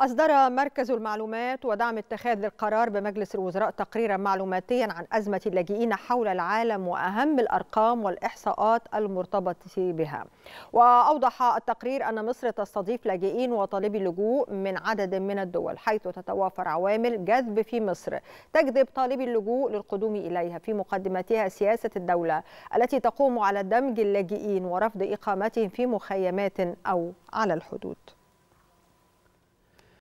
أصدر مركز المعلومات ودعم اتخاذ القرار بمجلس الوزراء تقريرا معلوماتيا عن أزمة اللاجئين حول العالم وأهم الأرقام والإحصاءات المرتبطة بها وأوضح التقرير أن مصر تستضيف لاجئين وطالبي اللجوء من عدد من الدول حيث تتوافر عوامل جذب في مصر تجذب طالبي اللجوء للقدوم إليها في مقدمتها سياسة الدولة التي تقوم على دمج اللاجئين ورفض إقامتهم في مخيمات أو على الحدود